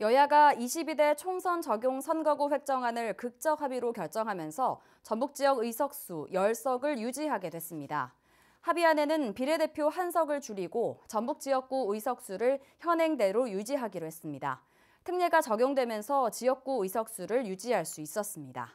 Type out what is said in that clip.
여야가 22대 총선 적용 선거구 획정안을 극적 합의로 결정하면서 전북 지역 의석수 10석을 유지하게 됐습니다. 합의안에는 비례대표 한석을 줄이고 전북 지역구 의석수를 현행대로 유지하기로 했습니다. 특례가 적용되면서 지역구 의석수를 유지할 수 있었습니다.